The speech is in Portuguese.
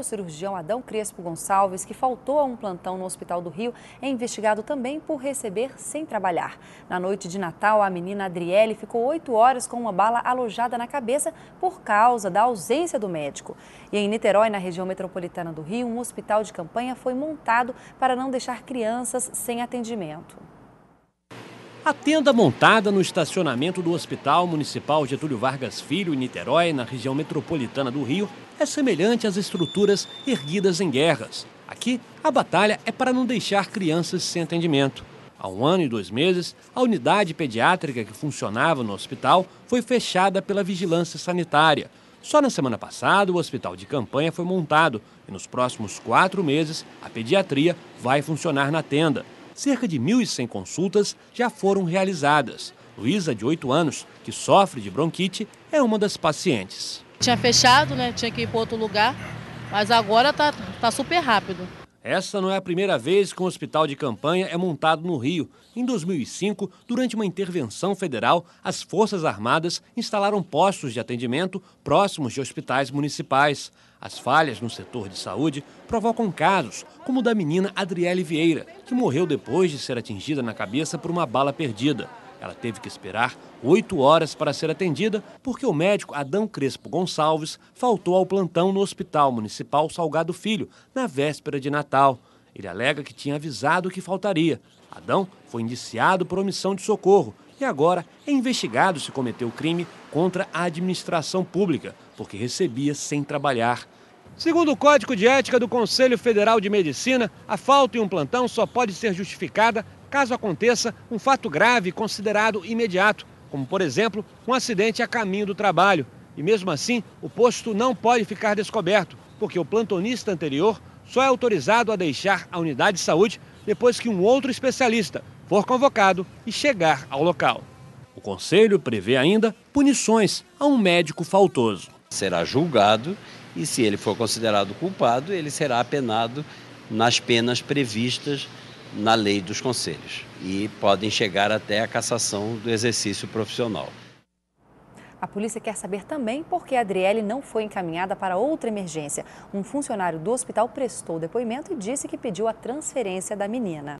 neurocirurgião Adão Crespo Gonçalves, que faltou a um plantão no Hospital do Rio, é investigado também por receber sem trabalhar. Na noite de Natal, a menina Adriele ficou oito horas com uma bala alojada na cabeça por causa da ausência do médico. E em Niterói, na região metropolitana do Rio, um hospital de campanha foi montado para não deixar crianças sem atendimento. A tenda montada no estacionamento do Hospital Municipal Getúlio Vargas Filho, em Niterói, na região metropolitana do Rio, é semelhante às estruturas erguidas em guerras. Aqui, a batalha é para não deixar crianças sem atendimento. Há um ano e dois meses, a unidade pediátrica que funcionava no hospital foi fechada pela vigilância sanitária. Só na semana passada, o hospital de campanha foi montado e nos próximos quatro meses, a pediatria vai funcionar na tenda cerca de 1.100 consultas já foram realizadas. Luísa, de 8 anos, que sofre de bronquite, é uma das pacientes. Tinha fechado, né? Tinha que ir para outro lugar, mas agora tá, tá super rápido. Essa não é a primeira vez que um hospital de campanha é montado no Rio. Em 2005, durante uma intervenção federal, as Forças Armadas instalaram postos de atendimento próximos de hospitais municipais. As falhas no setor de saúde provocam casos, como o da menina Adriele Vieira, que morreu depois de ser atingida na cabeça por uma bala perdida. Ela teve que esperar oito horas para ser atendida porque o médico Adão Crespo Gonçalves faltou ao plantão no Hospital Municipal Salgado Filho na véspera de Natal. Ele alega que tinha avisado que faltaria. Adão foi indiciado por omissão de socorro e agora é investigado se cometeu crime contra a administração pública, porque recebia sem trabalhar. Segundo o Código de Ética do Conselho Federal de Medicina, a falta em um plantão só pode ser justificada caso aconteça um fato grave considerado imediato, como por exemplo um acidente a caminho do trabalho. E mesmo assim, o posto não pode ficar descoberto, porque o plantonista anterior só é autorizado a deixar a unidade de saúde depois que um outro especialista for convocado e chegar ao local. O conselho prevê ainda punições a um médico faltoso. Será julgado e, se ele for considerado culpado, ele será apenado nas penas previstas na lei dos conselhos e podem chegar até a cassação do exercício profissional. A polícia quer saber também por que a Adriele não foi encaminhada para outra emergência. Um funcionário do hospital prestou depoimento e disse que pediu a transferência da menina.